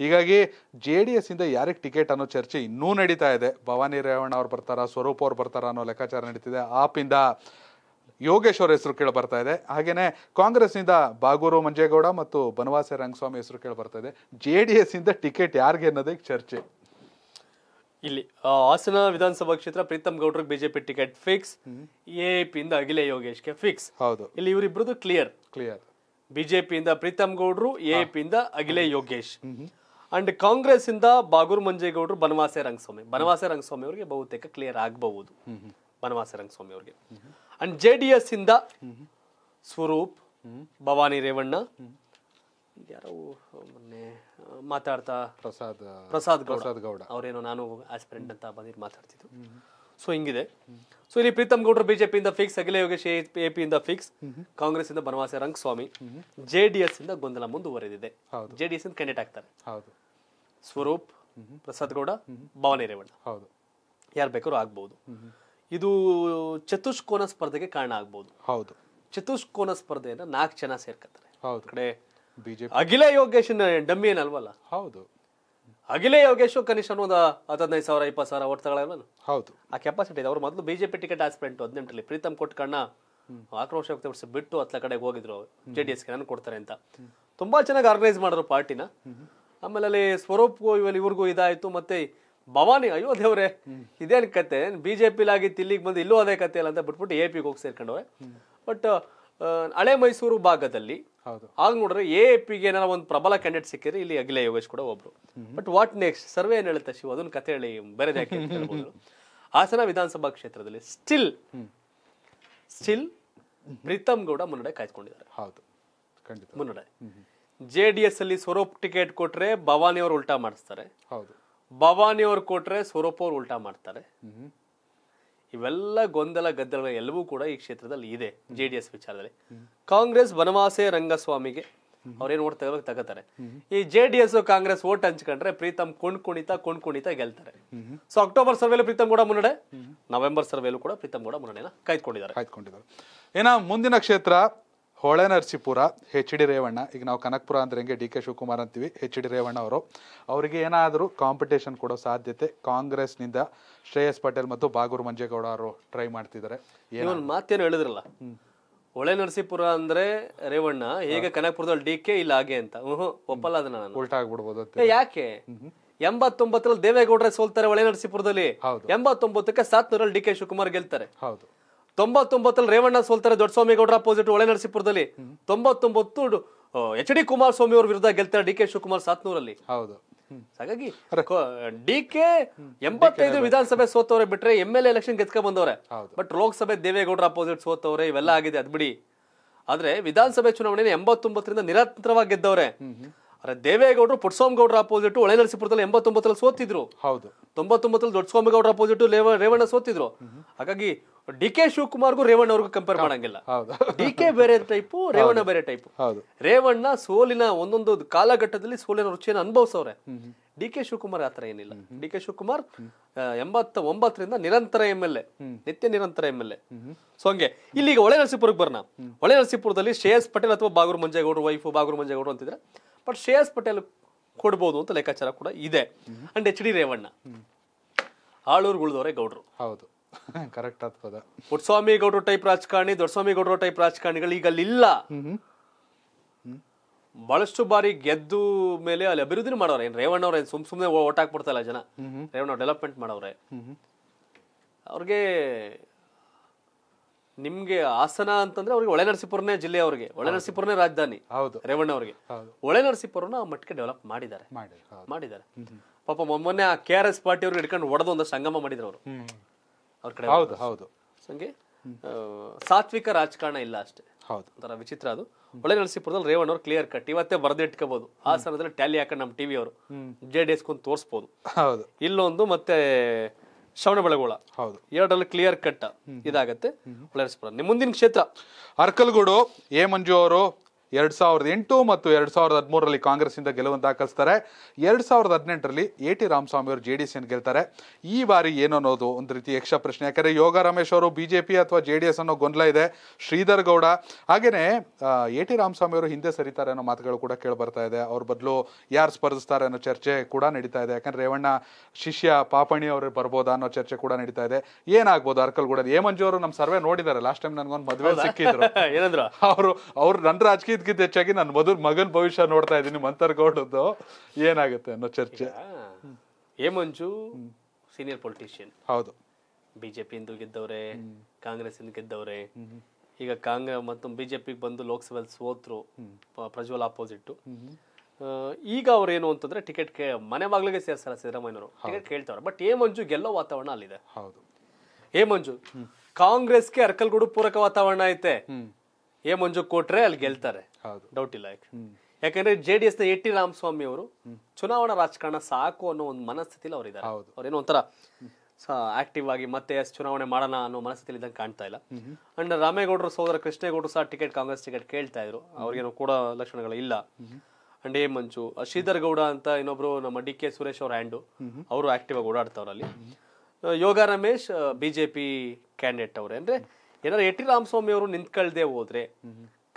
ಹೀಗಾಗಿ ಜೆ ಡಿ ಎಸ್ ಇಂದ ಯಾರಿಗೆ ಟಿಕೆಟ್ ಅನ್ನೋ ಚರ್ಚೆ ಇನ್ನೂ ನಡೀತಾ ಇದೆ ಭವಾನಿ ರೇವಣ್ಣ ಅವ್ರು ಬರ್ತಾರ ಸ್ವರೂಪ್ ಅವ್ರು ಬರ್ತಾರ ಅನ್ನೋ ಲೆಕ್ಕಾಚಾರ ನಡೀತಿದೆ ಆಪಿಂದ ಯೋಗೇಶ್ವರ್ ಹೆಸರು ಕೇಳಿ ಬರ್ತಾ ಇದೆ ಕಾಂಗ್ರೆಸ್ ಕಾಂಗ್ರೆಸ್ನಿಂದ ಬಾಗೂರು ಮಂಜೇಗೌಡ ಮತ್ತು ಬನವಾಸಿ ರಂಗಸ್ವಾಮಿ ಹೆಸರು ಕೇಳಿ ಬರ್ತಾ ಇದೆ ಜೆ ಡಿ ಎಸ್ ಇಂದ ಟಿಕೆಟ್ ಯಾರಿಗೆ ಅನ್ನೋದಕ್ಕೆ ಚರ್ಚೆ ಇಲ್ಲಿ ಹಾಸನ ವಿಧಾನಸಭಾ ಕ್ಷೇತ್ರ ಪ್ರೀತಮ್ ಗೌಡ್ರಿಗೆ ಬಿಜೆಪಿ ಟಿಕೆಟ್ ಫಿಕ್ಸ್ ಎ ಅಗಿಲೆ ಯೋಗೇಶ್ ಗೆ ಫಿಕ್ಸ್ ಹೌದು ಇಲ್ಲಿ ಇವರಿಬ್ರದ್ದು ಕ್ಲಿಯರ್ ಕ್ಲಿಯರ್ ಬಿಜೆಪಿಯಿಂದ ಪ್ರೀತಮ್ ಗೌಡ್ರು ಎ ಇಂದ ಅಖಿಲೇ ಯೋಗೇಶ್ ಅಂಡ್ ಕಾಂಗ್ರೆಸ್ ಇಂದ ಬಾಗೂರ್ ಮಂಜೇಗೌಡರು ಬನವಾಸೆ ರಂಗಸ್ವಾಮಿ ಬನವಾಸೆ ರಂಗಸ್ವಾಮಿ ಅವರಿಗೆ ಬಹುತೇಕ ಕ್ಲಿಯರ್ ಆಗಬಹುದು ಬನವಾಸೆ ರಂಗಸ್ವಾಮಿ ಅವರಿಗೆ ಅಂಡ್ ಜೆ ಡಿ ಎಸ್ ಇಂದ ಸ್ವರೂಪ್ ಭವಾನಿ ರೇವಣ್ಣ ಯಾರೋ ಮೊನ್ನೆ ಮಾತಾಡ್ತಾ ಪ್ರಸಾದ್ ಪ್ರಸಾದ್ ಪ್ರಸಾದ್ ಗೌಡ ಅವರೇನೋ ನಾನು ಆಸ್ಪಿರೆಂಟ್ ಅಂತ ಬಂದಿದ್ದು ಮಾತಾಡ್ತಿದ್ರು ಸೊ ಹಿಂಗಿದೆ ಸೊ ಇಲ್ಲಿ ಪ್ರೀತಮ್ ಬಿಜೆಪಿ ಇಂದ fix Akhila Yogesh A P ಇಂದ ಫಿಕ್ಸ್ ಕಾಂಗ್ರೆಸ್ ಇಂದ Banavasa Swamy J D S ಇಂದ ಗೊಂದಲ ಮುಂದುವರೆದಿದೆ ಜೆ ಡಿ ಎಸ್ ಇಂದ ಕ್ಯಾಂಡಿಡೇಟ್ ಆಗ್ತಾರೆ ಹೌದು ಸ್ವರೂಪ್ ಪ್ರಸಾದ್ ಗೌಡ ಭವಾನಿ ರೇವಣ್ಣ ಹೌದು ಯಾರು ಬೇಕಾದ್ರೂ ಆಗ್ಬಹುದು ಇದು ಚತುಷ್ಕೋನ ಸ್ಪರ್ಧೆಗೆ ಕಾರಣ ಆಗ್ಬೋದು ಹೌದು ಚತುಷ್ಕೋನ ಸ್ಪರ್ಧೆಯನ್ನ ನಾಲ್ಕು ಜನ ಸೇರ್ಕತ್ತಾರೆ ಅಖಿಲ ಯೋಗೇಶ್ ಡಮ್ಮಿ ಏನಲ್ವಲ್ಲ ಹೌದು ಅಖಿಲ ಯೋಗೇಶ್ ಕನಿಷ್ಠ ಒಂದು ಹದಿನೈದು ಸಾವಿರ ಇಪ್ಪತ್ತು ಸಾವಿರ ಓಟ್ ತಗೊಳ್ಳಲ್ಲ ಹೌದು ಆ ಕೆಪಾಸಿಟಿ ಇದೆ ಅವ್ರು ಮೊದಲು ಬಿಜೆಪಿ ಟಿಕೆಟ್ ಆಸ್ಪೆಂಟ್ ಹದಿನೆಂಟರಲ್ಲಿ ಪ್ರೀತಮ್ ಕೊಟ್ಕಣ್ಣ ಆಕ್ರೋಶ ವ್ಯಕ್ತಪಡಿಸಿ ಬಿಟ್ಟು ಹತ್ತಲ ಕಡೆಗೆ ಹೋಗಿದ್ರು ಜೆ ಡಿ ಎಸ್ಗೆ ನಾನು ಕೊಡ್ತಾರೆ ಅಂತ ತುಂಬಾ ಚೆನ್ನಾಗಿ ಆರ್ಗನೈಸ್ ಮಾಡಿದ್ರು ಪಾರ್ಟಿನ ಆಮೇಲೆ ಅಲ್ಲಿ ಸ್ವರೂಪ್ಗೂ ಇವರು ಇವ್ರಿಗೂ ಇದಾಯಿತು ಮತ್ತೆ ಭವಾನಿ ಅಯ್ಯೋ ದೇವ್ರೆ ಇದೇನು ಕತೆ ಬಿ ಜೆ ಪಿಲಾಗಿ ಇಲ್ಲಿಗೆ ಬಂದು ಇಲ್ಲೂ ಅದೇ ಕತೆ ಅಲ್ಲ ಅಂತ ಬಿಟ್ಬಿಟ್ಟು ಎ ಪಿಗೆ ಹೋಗಿ ಸೇರ್ಕೊಂಡವೆ ಬಟ್ ಹಳೆ ಮೈಸೂರು ಭಾಗದಲ್ಲಿ ಆಗ ನೋಡ್ರೆ ಎ ಪಿಗೆ ಏನಾರ ಒಂದು ಪ್ರಬಲ ಕ್ಯಾಂಡಿಡೇಟ್ ಸಿಕ್ಕಿದ್ರೆ ಇಲ್ಲಿ ಅಗಿಲೇ ಯೋಗೇಶ್ ಕೂಡ ಒಬ್ರು ಬಟ್ ವಾಟ್ ನೆಕ್ಸ್ಟ್ ಸರ್ವೆ ಏನು ಹೇಳುತ್ತೆ ಶಿವ ಅದನ್ನ ಕತೆ ಹೇಳಿ ಬೇರೆ ಅಂತ ಹಾಸನ ವಿಧಾನಸಭಾ ಕ್ಷೇತ್ರದಲ್ಲಿ ಸ್ಟಿಲ್ ಸ್ಟಿಲ್ ಪ್ರೀತಮ್ ಗೌಡ ಮುನ್ನಡೆ ಕಾಯ್ಕೊಂಡಿದ್ದಾರೆ ಹೌದು ಮುನ್ನಡೆ ಜೆ ಡಿ ಎಸ್ ಅಲ್ಲಿ ಸ್ವರೂಪ್ ಟಿಕೆಟ್ ಕೊಟ್ರೆ ಭವಾನಿ ಅವರು ಉಲ್ಟಾ ಮಾಡಿಸ್ತಾರೆ ಹೌದು ಭವಾನಿಯವ್ರು ಕೊಟ್ರೆ ಸ್ವರೂಪ್ ಅವ್ರು ಉಲ್ಟಾ ಮಾಡ್ತಾರೆ ಇವೆಲ್ಲ ಗೊಂದಲ ಗದ್ದಲ ಎಲ್ಲವೂ ಕೂಡ ಈ ಕ್ಷೇತ್ರದಲ್ಲಿ ಇದೆ ಜೆ ಡಿ ಎಸ್ ವಿಚಾರದಲ್ಲಿ ಕಾಂಗ್ರೆಸ್ ಬನವಾಸೆ ರಂಗಸ್ವಾಮಿಗೆ ಅವ್ರೇನ್ ಓಟ್ ತಗೋಬೇಕು ತಗೋತಾರೆ ಈ J D S Congress vote ಹಂಚ್ಕೊಂಡ್ರೆ ಪ್ರೀತಮ್ ಕೊಂಡ್ ಕುಣಿತ ಗೆಲ್ತಾರೆ ಸೊ ಅಕ್ಟೋಬರ್ ಸರ್ವೆಲು ಪ್ರೀತಮ್ ಕೂಡ ಮುನ್ನಡೆ ನವೆಂಬರ್ ಸರ್ವೆಲು ಕೂಡ ಪ್ರೀತಮ್ ಕೂಡ ಮುನ್ನಡೆನ ಕಾಯ್ದುಕೊಂಡಿದ್ದಾರೆ ಕಾಯ್ದುಕೊಂಡಿದ್ದಾರೆ ಏನ ಮುಂದಿನ ಕ್ಷೇತ್ರ ನರಸೀಪುರ ಹೆಚ್ ಡಿ ರೇವಣ್ಣ ಈಗ ನಾವು ಕನಕಪುರ ಅಂದ್ರೆ ಹೆಂಗೆ ಡಿ ಕೆ ಶಿವಕುಮಾರ್ ಅಂತೀವಿ ಹೆಚ್ ಡಿ ರೇವಣ್ಣ ಅವರು ಅವರಿಗೆ ಏನಾದರೂ ಕಾಂಪಿಟೇಷನ್ ಕೊಡೋ ಸಾಧ್ಯತೆ ಕಾಂಗ್ರೆಸ್ನಿಂದ ಶ್ರೇಯಸ್ ಪಟೇಲ್ ಮತ್ತು ಬಾಗೂರು ಮಂಜೇಗೌಡ ಅವರು ಟ್ರೈ ಮಾಡ್ತಿದ್ದಾರೆ ಏನೊಂದು ಮಾತೇನು ಹೇಳಿದ್ರಲ್ಲ ಹೊಳೆ ನರಸೀಪುರ ಅಂದ್ರೆ ರೇವಣ್ಣ ಈಗ ಕನಕಪುರದಲ್ಲಿ ಡಿ ಕೆ ಇಲ್ಲ ಹಾಗೆ ಅಂತ ಒಪ್ಪಲ್ಲ ಅದನ್ನ ಉಲ್ಟಾ ಆಗ್ಬಿಡ್ಬೋದು ಯಾಕೆ ಎಂಬತ್ತೊಂಬತ್ತರಲ್ಲಿ ದೇವೇಗೌಡರ ಸೋಲ್ತಾರೆ ಹೊಳೆ ನರಸೀಪುರದಲ್ಲಿ ಎಂಬತ್ತೊಂಬತ್ತಕ್ಕೆ ಸಾತ್ನೂರಲ್ಲಿ ಡಿ ಕೆ ಶಿವಕುಮಾರ್ ಗೆಲ್ತಾರೆ ಹೌದು ತೊಂಬತ್ತೊಂಬತ್ತಲ್ಲಿ ರೇವಣ್ಣ ಸೋಲ್ತಾರೆ ದೊಡ್ಡಸ್ವಾಮಿಗೌಡರ ಅಪೋಸಿಟ್ ಒಳೆ ನರಸೀಪುರದಲ್ಲಿ ತೊಂಬತ್ತೊಂಬತ್ತು ಎಚ್ ಡಿ ಕುಮಾರಸ್ವಾಮಿ ಅವ್ರ ವಿರುದ್ಧ ಗೆಲ್ತಾರೆ ಡಿ ಕೆ ಶಿವಕುಮಾರ್ ಸಾತ್ನೂರಲ್ಲಿ ಹೌದು ಹಾಗಾಗಿ ಡಿ ಕೆ ಎಂಬತ್ತೈದು ವಿಧಾನಸಭೆ ಸೋತವ್ರೆ ಬಿಟ್ರೆ ಎಂ ಎಲ್ ಎಲೆಕ್ಷನ್ ಗೆದ್ಕೊ ಬಂದವ್ರೆ ಬಟ್ ಲೋಕಸಭೆ ದೇವೇಗೌಡರ ಅಪೋಸಿಟ್ ಸೋತವ್ರೆ ಇವೆಲ್ಲ ಆಗಿದೆ ಅದ್ಬಿಡಿ ಆದ್ರೆ ವಿಧಾನಸಭೆ ಚುನಾವಣೆ ಎಂಬತ್ತೊಂಬತ್ತರಿಂದ ನಿರಂತರವಾಗಿ ಗೆದ್ದವ್ರೆ ದೇವೇಗೌಡರು ಪುಟ್ಸ್ವಾಮಿಗೌಡರ ಅಪೋಸಿಟ್ ಒಳೆ ನರಸೀಪುರದಲ್ಲಿ ಎಂಬತ್ತೊಂಬತ್ತರಲ್ಲಿ ಸೋತಿದ್ರು ಹೌದು ತೊಂಬತ್ತೊಂಬತ್ತರಲ್ಲಿ ದೊಡ್ಡಸ್ವಾಮಿಗೌಡರ ಅಪೋಸಿಟ್ ರೇವಣ್ಣ ಸೋತಿದ್ರು ಹಾಗಾಗಿ ಡಿ ಕೆ ಶಿವಕುಮಾರ್ಗೂ ರೇವಣ್ಣ ಅವ್ರಿಗೂ ಕಂಪೇರ್ ಮಾಡಂಗಿಲ್ಲ ಡಿ ಕೆ ಬೇರೆ ಟೈಪ್ ರೇವಣ್ಣ ಬೇರೆ ಟೈಪ್ ರೇವಣ್ಣ ಸೋಲಿನ ಒಂದೊಂದು ಕಾಲಘಟ್ಟದಲ್ಲಿ ಸೋಲಿನ ರುಚಿಯನ್ನು ಅನುಭವಿಸವ್ರೆ ಡಿ ಕೆ ಶಿವಕುಮಾರ್ ಆತರ ಏನಿಲ್ಲ ಡಿ ಕೆ ಶಿವಕುಮಾರ್ ಎಂಬತ್ತ ಒಂಬತ್ತರಿಂದ ನಿರಂತರ ಎಂ ಎಲ್ ಎ ನಿತ್ಯ ನಿರಂತರ ಎಂ ಎಲ್ ಎ ಸೊ ಹಂಗೆ ಇಲ್ಲಿ ಈಗ ಒಳೆ ನರಸೀಪುರಕ್ಕೆ ಬರೋಣ ಒಳೆ ನರಸೀಪುರದಲ್ಲಿ ಶ್ರೇಯಸ್ ಪಟೇಲ್ ಅಥವಾ ಬಾಗೂರು ಮಂಜೇಗೌಡರು ವೈಫ್ ಬಾಗೂರು ಮಂಜೇಗೌಡರು ಅಂತಿದ್ರೆ ಬಟ್ ಶ್ರೇಯಸ್ ಪಟೇಲ್ ಕೊಡ್ಬೋದು ಅಂತ ಲೆಕ್ಕಾಚಾರ ಕೂಡ ಇದೆ and H D Revanna Alur ಉಳಿದವರೇ ಗೌಡ್ರು ಹೌದು ಕರೆಕ್ಟ್ ಆಗ್ತದ ಪುಟ್ಸ್ವಾಮಿ ಗೌಡ್ರು ಟೈಪ್ ರಾಜಕಾರಣಿ ದೊಡ್ಡಸ್ವಾಮಿ ಗೌಡ್ರ ಟೈಪ್ ರಾಜಕಾರಣಿಗಳು ಈಗ ಅಲ್ಲಿಲ್ಲ ಬಹಳಷ್ಟು ಬಾರಿ ಗೆದ್ದು ಮೇಲೆ ಅಲ್ಲಿ ಅಭಿವೃದ್ಧಿ ಮಾಡೋರೆ ಏನ್ ರೇವಣ್ಣ ಅವ್ರ ಸುಮ್ ಸುಮ್ಮನೆ ಓಟ್ ಹಾಕ್ಬಿಡ್ತಾ ಜನ ರೇವಣ್ಣ ಡೆವಲಪ್ಮೆಂಟ್ ಮಾಡೋರೆ ಅವ್ರಿಗೆ ನಿಮ್ಗೆ ಹಾಸನ ಅಂತಂದ್ರೆ ಅವ್ರಿಗೆ ನರಸಿಪುರನೇ ಜಿಲ್ಲೆ ಅವರಿಗೆ ಒಳೆನರಸೀಪುರನೇ ರಾಜಧಾನಿ ಹೌದು ರೇವಣ್ಣ ಅವರಿಗೆ ಒಳೆ ಆ ಮಟ್ಟಿಗೆ ಡೆವಲಪ್ ಮಾಡಿದ್ದಾರೆ ಮಾಡಿದ್ದಾರೆ ಪಾಪ ಮೊನ್ನೆ ಆ ಕೆ ಆರ್ ಎಸ್ ಪಾರ್ಟಿ ಅವ್ರಿಗೆ ಹಿಡ್ಕೊಂಡು ಒಡೆದು ಸಂಗಮ ಮಾಡಿದ್ರು ಅವರು ಅವ್ರ ಕಡೆ ಹಂಗೆ ಸಾತ್ವಿಕ ರಾಜಕಾರಣ ಇಲ್ಲ ಅಷ್ಟೇ ಹೌದು ಒಂಥರ ವಿಚಿತ್ರ ಅದು ಒಳೆ ನರಸೀಪುರದಲ್ಲಿ ರೇವಣ್ಣ ಅವ್ರು ಕ್ಲಿಯರ್ ಕಟ್ ಇವತ್ತೇ ಬರ್ದಿಟ್ಕೋಬಹುದು ಆ ಸಮಯದಲ್ಲಿ ಟ್ಯಾಲಿ ಹಾಕೊಂಡು ನಮ್ಮ ಟಿವಿ ಅವರು ಜೆ ಡಿ ಎಸ್ ಕೊಂದು ತೋರಿಸಬಹುದು ಇಲ್ಲೊಂದು ಮತ್ತೆ ಶ್ರವಣ ಬೆಳಗೋಳ ಹೌದು ಎರಡರಲ್ಲಿ ಕ್ಲಿಯರ್ ಕಟ್ ಇದಾಗತ್ತೆ ಒಳ್ಳೆ ನಿಮ್ಮ ಮುಂದಿನ ಕ್ಷೇತ್ರ ಅರ್ಕಲ್ಗೂಡು ಎ ಮಂಜು ಅವರು ಎರಡ್ ಸಾವಿರದ ಎಂಟು ಮತ್ತು ಎರಡ್ ಸಾವಿರದ ಹದಿಮೂರರಲ್ಲಿ ಇಂದ ಗೆಲುವನ್ನು ದಾಖಲಿಸ್ತಾರೆ ಎರಡ್ ಸಾವಿರದ ಹದಿನೆಂಟರಲ್ಲಿ ಎ ಟಿ ಅವರು ಜೆ ಡಿ ಗೆಲ್ತಾರೆ ಈ ಬಾರಿ ಏನು ಅನ್ನೋದು ಒಂದು ರೀತಿ ಯಕ್ಷ ಪ್ರಶ್ನೆ ಯಾಕಂದ್ರೆ ಯೋಗ ರಮೇಶ್ ಅವರು ಬಿಜೆಪಿ ಅಥವಾ ಜೆ ಡಿ ಎಸ್ ಅನ್ನೋ ಗೊಂದಲ ಇದೆ ಶ್ರೀಧರ್ ಗೌಡ ಹಾಗೆಯೇ ಎ ಟಿ ಅವರು ಹಿಂದೆ ಸರಿತಾರೆ ಅನ್ನೋ ಮಾತುಗಳು ಕೂಡ ಬರ್ತಾ ಇದೆ ಅವ್ರ ಬದಲು ಯಾರು ಸ್ಪರ್ಧಿಸ್ತಾರೆ ಅನ್ನೋ ಚರ್ಚೆ ಕೂಡ ನಡೀತಾ ಇದೆ ಯಾಕಂದ್ರೆ ರೇವಣ್ಣ ಶಿಷ್ಯ ಪಾಪಣಿ ಅವರು ಬರ್ಬೋದಾ ಅನ್ನೋ ಚರ್ಚೆ ಕೂಡ ನಡೀತಾ ಇದೆ ಏನಾಗ್ಬೋದು ಅರ್ಕಲ್ ಕೂಡ ಮಂಜು ಅವರು ನಮ್ಮ ಸರ್ವೆ ನೋಡಿದ್ದಾರೆ ಲಾಸ್ಟ್ ಟೈಮ್ ನನಗೊಂದು ಮದುವೆ ಸಿಕ್ಕಿದ್ರು ಅವರು [laughs] ಅವ್ರು ನನ್ನ ರಾಜಕೀಯ ಇದಕ್ಕಿಂತ ಹೆಚ್ಚಾಗಿ ನನ್ನ ಮೊದಲು ಮಗನ ಭವಿಷ್ಯ ನೋಡ್ತಾ ಇದ್ದೀನಿ ಮಂತರ್ ಗೌಡದ್ದು ಏನಾಗುತ್ತೆ ಅನ್ನೋ ಚರ್ಚೆ ಹೇಮಂಜು ಮಂಜು ಸೀನಿಯರ್ ಪೊಲಿಟಿಷಿಯನ್ ಹೌದು ಬಿಜೆಪಿಯಿಂದ ಗೆದ್ದವ್ರೆ ಕಾಂಗ್ರೆಸ್ ಇಂದ ಗೆದ್ದವ್ರೆ ಈಗ ಕಾಂಗ್ರೆಸ್ ಮತ್ತು ಬಿಜೆಪಿ ಬಂದು ಲೋಕಸಭೆಯಲ್ಲಿ ಸೋತ್ರು ಪ್ರಜ್ವಲ್ ಅಪೋಸಿಟ್ ಈಗ ಅವ್ರೇನು ಅಂತಂದ್ರೆ ಟಿಕೆಟ್ ಕೇ ಮನೆ ಮಗ್ಲಿಗೆ ಸೇರ್ಸಲ್ಲ ಸಿದ್ದರಾಮಯ್ಯವರು ಟಿಕೆಟ್ ಕೇಳ್ತಾವ್ರೆ ಬಟ್ ಹೇಮಂಜು ಮಂಜು ಗೆಲ್ಲೋ ವಾತಾವರಣ ಅಲ್ಲಿದೆ ಹೌದು ಎ ಮಂಜು ಕಾಂಗ್ರೆಸ್ಗೆ ಅರ್ಕಲ್ಗೂಡು ಪೂರಕ ವಾತಾವರಣ ಐತೆ ಏ ಮಂಜು ಕೊಟ್ರೆ ಅಲ್ಲಿ ಗೆಲ್ತಾರೆ ಡೌಟ್ ಇಲ್ಲ ಯಾಕಂದ್ರೆ ಜೆ ಡಿ ಎಸ್ ನ ಎ ರಾಮಸ್ವಾಮಿ ಅವರು ಚುನಾವಣಾ ರಾಜಕಾರಣ ಸಾಕು ಅನ್ನೋ ಒಂದು ಮನಸ್ಥಿತಿಲಿ ಅವರಿದ್ದಾರೆ ಅವ್ರೇನೋ ಒಂಥರ ಆಕ್ಟಿವ್ ಆಗಿ ಮತ್ತೆ ಚುನಾವಣೆ ಮಾಡೋಣ ಅನ್ನೋ ಮನಸ್ಥಿತಿಲಿ ಇದ್ದಂಗೆ ಕಾಣ್ತಾ ಇಲ್ಲ ಅಂಡ್ ರಾಮೇಗೌಡರು ಸೋದರ ಕೃಷ್ಣೇಗೌಡರು ಸಹ ಟಿಕೆಟ್ ಕಾಂಗ್ರೆಸ್ ಟಿಕೆಟ್ ಕೇಳ್ತಾ ಇದ್ರು ಅವ್ರಿಗೇನು ಕೂಡ ಲಕ್ಷಣಗಳು ಇಲ್ಲ ಅಂಡ್ ಏ ಮಂಜು ಶ್ರೀಧರ್ ಗೌಡ ಅಂತ ಇನ್ನೊಬ್ರು ನಮ್ಮ ಡಿ ಕೆ ಸುರೇಶ್ ಅವ್ರ ಹ್ಯಾಂಡು ಅವರು ಆಕ್ಟಿವ್ ಆಗಿ ಓಡಾಡ್ತಾವ್ರಲ್ಲಿ ಯೋಗ ರಮೇಶ್ ಬಿಜೆಪಿ ಕ್ಯಾಂಡಿಡೇಟ್ ಅವ್ರೆ ಅಂದ್ರೆ ಏನಾದ್ರು ಎಟ್ಟಿ ರಾಮಸ್ವಾಮಿ ಅವರು ನಿಂತ್ಕೊಳ್ದೆ ಹೋದ್ರೆ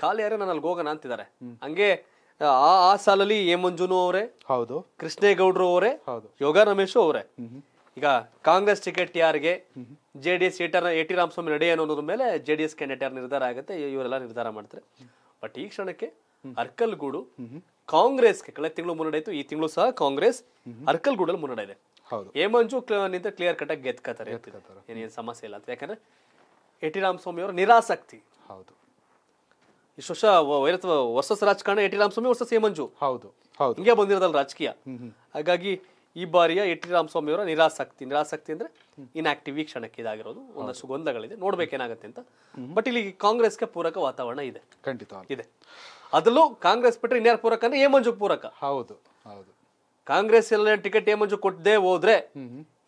ಖಾಲಿ ಯಾರೇ ನಾನು ಅಲ್ಲಿ ಹೋಗೋಣ ಅಂತಿದ್ದಾರೆ ಹಂಗೆ ಆ ಆ ಸಾಲಲ್ಲಿ ಹೇಮಂಜುನು ಅವರೇ ಹೌದು ಕೃಷ್ಣೇಗೌಡರು ಅವರೇ ಹೌದು ಯೋಗ ರಮೇಶು ಅವರೇ ಈಗ ಕಾಂಗ್ರೆಸ್ ಟಿಕೆಟ್ ಯಾರಿಗೆ J D S A T Ramaswamy ನಡೆಯೋ ಅನ್ನೋದ್ರ ಮೇಲೆ ಜೆ ಡಿ ಎಸ್ ಕ್ಯಾಂಡಿಡೇಟ್ ಯಾರು ನಿರ್ಧಾರ ಆಗುತ್ತೆ ಇವರೆಲ್ಲ ನಿರ್ಧಾರ ಮಾಡ್ತಾರೆ ಬಟ್ ಈ ಕ್ಷಣಕ್ಕೆ ಗೂಡು ಕಾಂಗ್ರೆಸ್ಗೆ ಕಳೆದ ತಿಂಗಳು ಮುನ್ನಡೆಯಿತು ಈ ತಿಂಗಳು ಸಹ ಕಾಂಗ್ರೆಸ್ ಗೂಡಲ್ಲಿ ಮುನ್ನಡೆ ಇದೆ ಹೇಮಂಜು ನಿಂತ ಕ್ಲಿಯರ್ ಕಟ್ ಆಗಿ ಗೆದ್ಕೋತಾರೆ ಏನೇನು ಸಮಸ್ಯೆ ಇಲ್ಲ ಅಂತ ಯಾಕಂದ್ರೆ ಟಿ ರಾಮಸ್ವಾಮಿ ಅವರ ನಿರಾಸಕ್ತಿ ಹೌದು ಇಷ್ಟು ವರ್ಷ ವೈರತ್ವ ವರ್ಷಸ್ ರಾಜಕಾರಣ ಎ ಟಿ ರಾಮಸ್ವಾಮಿ ವರ್ಸಸ್ ಹೇಮಂಜು ಹೌದು ಹೌದು ಹಿಂಗೆ ಬಂದಿರೋದಲ್ಲ ರಾಜಕೀಯ ಹಾಗಾಗಿ ಈ ಬಾರಿಯ ಎ ಟಿ ರಾಮಸ್ವಾಮಿ ಅವರ ನಿರಾಸಕ್ತಿ ನಿರಾಸಕ್ತಿ ಅಂದ್ರೆ ಇನ್ಆಕ್ಟಿವ್ ಆಕ್ಟಿವ್ ಕ್ಷಣಕ್ಕೆ ಇದಾಗಿರೋದು ಒಂದಷ್ಟು ಗೊಂದಲಗಳಿದೆ ನೋಡ್ಬೇಕೇನಾಗತ್ತೆ ಅಂತ ಬಟ್ ಇಲ್ಲಿ ಕಾಂಗ್ರೆಸ್ಗೆ ಪೂರಕ ವಾತಾವರಣ ಇದೆ ಖಂಡಿತ ಇದೆ ಅದರಲ್ಲೂ ಕಾಂಗ್ರೆಸ್ ಬಿಟ್ಟರೆ ಇನ್ಯಾರು ಪೂರಕ ಅಂದ್ರೆ ಹೇಮಂಜು ಪೂರಕ ಹೌದು ಹೌದು ಕಾಂಗ್ರೆಸ್ ಎಲ್ಲ ಟಿಕೆಟ್ ಹೇಮಂಜು ಕೊಟ್ಟದೇ ಹೋದ್ರೆ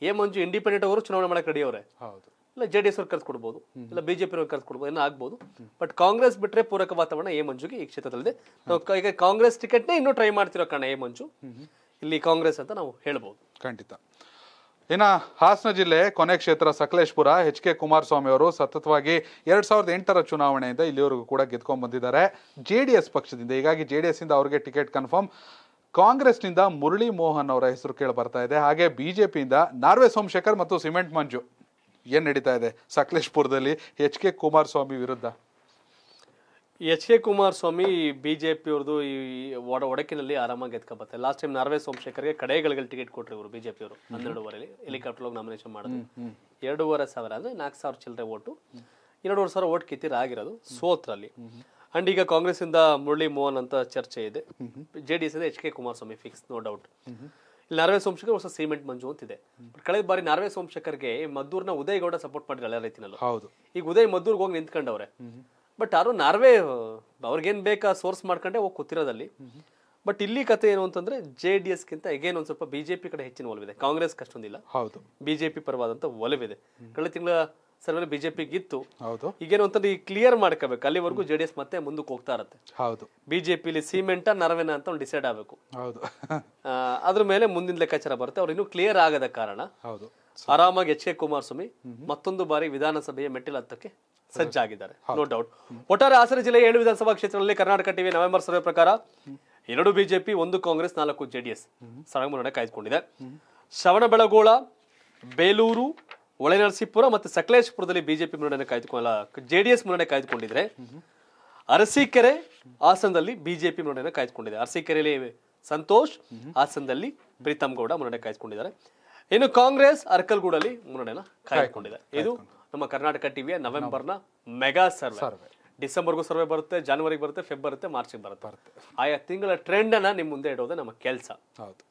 ಹೇಮಂಜು ಇಂಡಿಪೆಂಡೆಂಟ್ ಅವರು ಚುನಾವಣೆ ಮಾಡಕ್ ರೆಡಿ ಅವರೇ ಹೌದು ಇಲ್ಲ ಜೆ ಡಿ ಎಸ್ ಕೊಡ್ಬೋದು ಇಲ್ಲ ಬಿಜೆಪಿ ಅವ್ರು ಕರೆದು ಕೊಡ್ಬೋದು ಏನೋ ಆಗ್ಬೋದು ಬಟ್ ಕಾಂಗ್ರೆಸ್ ಬಿಟ್ಟರೆ ಪೂರಕ ವಾತಾವರಣ ಎ ಮಂಜುಗೆ ಈ ಕ್ಷೇತ್ರದಲ್ಲಿದೆ ನಾವು ಈಗ ಕಾಂಗ್ರೆಸ್ ಟಿಕೆಟ್ನೇ ಇನ್ನೂ ಟ್ರೈ ಮಾಡ್ತಿರೋ ಕಾರಣ ಎ ಮಂಜು ಇಲ್ಲಿ ಕಾಂಗ್ರೆಸ್ ಅಂತ ನಾವು ಹೇಳ್ಬೋದು ಖಂಡಿತ ಇನ್ನು ಹಾಸನ ಜಿಲ್ಲೆ ಕೊನೆ ಕ್ಷೇತ್ರ ಸಕಲೇಶ್ಪುರ ಎಚ್ ಕೆ ಕುಮಾರಸ್ವಾಮಿ ಅವರು ಸತತವಾಗಿ ಎರಡ್ ಸಾವಿರದ ಎಂಟರ ಚುನಾವಣೆಯಿಂದ ಇಲ್ಲಿವರೆಗೂ ಕೂಡ ಗೆದ್ಕೊಂಡು ಬಂದಿದ್ದಾರೆ ಜೆ ಡಿ ಎಸ್ ಪಕ್ಷದಿಂದ ಹೀಗಾಗಿ ಜೆ ಡಿ ಎಸ್ ಇಂದ ಅವ್ರಿಗೆ ಟಿಕೆಟ್ ಕನ್ಫರ್ಮ್ ಕಾಂಗ್ರೆಸ್ ನಿಂದ ಮುರಳಿ ಮೋಹನ್ ಅವರ ಹೆಸರು ಕೇಳಿ ಬರ್ತಾ ಇದೆ ಹಾಗೆ ಬಿಜೆಪಿಯಿಂದ ನಾರ್ವೆ ಸೋಮಶೇಖರ್ ಮತ್ತು ಸಿಮೆಂಟ್ ಮಂಜು ಏನ್ ನಡೀತಾ ಇದೆ ಸಕಲೇಶ್ಪುರದಲ್ಲಿ ಎಚ್ ಕೆ ಕುಮಾರಸ್ವಾಮಿ ವಿರುದ್ಧ H K Kumaraswamy B J ಅವ್ರದ್ದು ಈ ಒಡ ಒಡಕಿನಲ್ಲಿ ಆರಾಮಾಗಿ ಎತ್ಕೊಬತ್ತೆ ಲಾಸ್ಟ್ ಟೈಮ್ ನಾರ್ವೆ ಸೋಮಶೇಖರ್ಗೆ ಕಡೆಗಳಿಗೆ ಟಿಕೆಟ್ ಕೊಟ್ಟರು ಇವರು ಬಿಜೆಪಿಯವರು ಹನ್ನೆರಡುವರೆಲಿ ಹೆಲಿಕಾಪ್ಟರ್ ಹೋಗಿ ನಾಮಿನೇಷನ್ ಮಾಡಿದ್ರು ಎರಡೂವರೆ ಸಾವಿರ ಅಂದರೆ ನಾಲ್ಕು ಸಾವಿರ ಚಿಲ್ಲರೆ ಓಟು ಎರಡೂವರೆ ಸಾವಿರ ಓಟ್ ಕಿತ್ತಿರ ಆಗಿರೋದು ಸೋತ್ರಲ್ಲಿ ಅಂಡ್ ಈಗ ಕಾಂಗ್ರೆಸ್ ಇಂದ ಮುರಳಿ ಮೋಹನ್ ಅಂತ ಚರ್ಚೆ ಇದೆ ಜೆ ಡಿ ಎಸ್ ಇಂದ H K Kumaraswamy fix no doubt Narve Somashekhar ಹೊಸ ಸಿಮೆಂಟ್ ಮಂಜು ಅಂತಿದೆ ಕಳೆದ ಬಾರಿ ನಾರ್ವೆ ಸೋಮಶೇಖರ್ಗೆ ಮದ್ದೂರ್ನ ಉದಯ್ ಗೌಡ ಸಪೋರ್ಟ್ ಮಾಡಿದ್ರೆ ಎಲ್ಲ ರೀತಿನಲ್ಲೂ ಹೌದು ಈಗ ಉದಯ್ ಮದ್ದೂರ್ಗೆ ಹೋಗಿ ನಿಂತ್ಕೊಂಡವ್ರೆ ಬಟ್ ಯಾರು ನಾರ್ವೆ ಅವ್ರಿಗೇನ್ ಬೇಕಾ ಸೋರ್ಸ್ ಮಾಡ್ಕೊಂಡೆ ಹೋಗಿ ಕೂತಿರೋದಲ್ಲಿ ಬಟ್ ಇಲ್ಲಿ ಕತೆ ಏನು ಅಂತಂದ್ರೆ ಜೆ ಡಿ ಎಸ್ ಗಿಂತ ಎಗೇನ್ ಒಂದ್ ಸ್ವಲ್ಪ ಬಿಜೆಪಿ ಕಡೆ ಹೆಚ್ಚಿನ ಒಲವಿದೆ ಕಾಂಗ್ರೆಸ್ ಅಷ್ಟೊಂದಿಲ್ಲ ಹೌದು ಬಿಜೆಪಿ ಪರವಾದಂತ ಒಲವಿದೆ ಕಳೆದ ತಿಂಗಳ ಸರ್ವೆ ಬಿಜೆಪಿ ಗಿತ್ತು ಹೌದು ಈಗೇನು ಅಂತ ಈ ಕ್ಲಿಯರ್ ಮಾಡ್ಕೋಬೇಕು ಅಲ್ಲಿವರೆಗೂ ಜೆಡಿಎಸ್ ಮತ್ತೆ ಮುಂದಕ್ಕೆ ಹೋಗ್ತಾ ಇರುತ್ತೆ ಹೌದು ಬಿಜೆಪಿಲಿ ಸಿಮೆಂಟ ನರವೇನ ಅಂತ ಒಂದು ಡಿಸೈಡ್ ಆಗಬೇಕು ಹೌದು ಅದ್ರ ಮೇಲೆ ಮುಂದಿನ ಲೆಕ್ಕಾಚಾರ ಬರುತ್ತೆ ಅವ್ರು ಇನ್ನೂ ಕ್ಲಿಯರ್ ಆಗದ ಕಾರಣ ಹೌದು ಆರಾಮಾಗಿ ಎಚ್ ಕೆ ಕುಮಾರಸ್ವಾಮಿ ಮತ್ತೊಂದು ಬಾರಿ ವಿಧಾನಸಭೆಯ ಮೆಟ್ಟಿಲು ಹತ್ತಕ್ಕೆ ಸಜ್ಜಾಗಿದ್ದಾರೆ ನೋ ಡೌಟ್ ಒಟ್ಟಾರೆ ಹಾಸನ ಜಿಲ್ಲೆ ಏಳು ವಿಧಾನಸಭಾ ಕ್ಷೇತ್ರಗಳಲ್ಲಿ ಕರ್ನಾಟಕ ಟಿವಿ ನವೆಂಬರ್ ಸರ್ವೆ ಪ್ರಕಾರ ಎರಡು ಬಿಜೆಪಿ ಒಂದು ಕಾಂಗ್ರೆಸ್ ನಾಲ್ಕು ಜೆಡಿಎಸ್ ಕಾಯ್ದುಕೊಂಡಿದೆ ಶ್ರವಣಬೆಳಗೋಳ ಬೇಲೂರು ಒಳನರಸೀಪುರ ಮತ್ತು ಸಕಲೇಶ್ಪುರದಲ್ಲಿ ಬಿಜೆಪಿ ಮುನ್ನಡೆ ಕಾಯ್ದುಕೊಳ್ಳ ಜೆಡಿಎಸ್ ಮುನ್ನಡೆ ಕಾಯ್ದುಕೊಂಡಿದ್ರೆ ಅರಸೀಕೆರೆ ಹಾಸನದಲ್ಲಿ ಬಿಜೆಪಿ ಮುನ್ನಡೆಯನ್ನು ಕಾಯ್ದುಕೊಂಡಿದೆ ಅರಸೀಕೆರೆಯಲ್ಲಿ ಸಂತೋಷ್ ಹಾಸನದಲ್ಲಿ ಪ್ರೀತಮ್ ಗೌಡ ಮುನ್ನಡೆ ಕಾಯ್ದುಕೊಂಡಿದ್ದಾರೆ ಇನ್ನು ಕಾಂಗ್ರೆಸ್ ಅರ್ಕಲ್ಗೂಡಲ್ಲಿ ಮುನ್ನಡೆನ ಕಾಯ್ದುಕೊಂಡಿದೆ ಇದು ನಮ್ಮ ಕರ್ನಾಟಕ ಟಿವಿಯ ನವೆಂಬರ್ನ ಮೆಗಾ ಸರ್ವೆ ಡಿಸೆಂಬರ್ಗೂ ಸರ್ವೆ ಬರುತ್ತೆ ಜನವರಿಗೆ ಬರುತ್ತೆ ಫೆಬ್ ಬರುತ್ತೆ ಮಾರ್ಚಿಗೆ ಬರುತ್ತೆ ಆಯಾ ತಿಂಗಳ ಟ್ರೆಂಡ್ ಅನ್ನ ಮುಂದೆ ಇಡೋದೇ ನಮ್ಮ ಕೆಲಸ ಹೌದು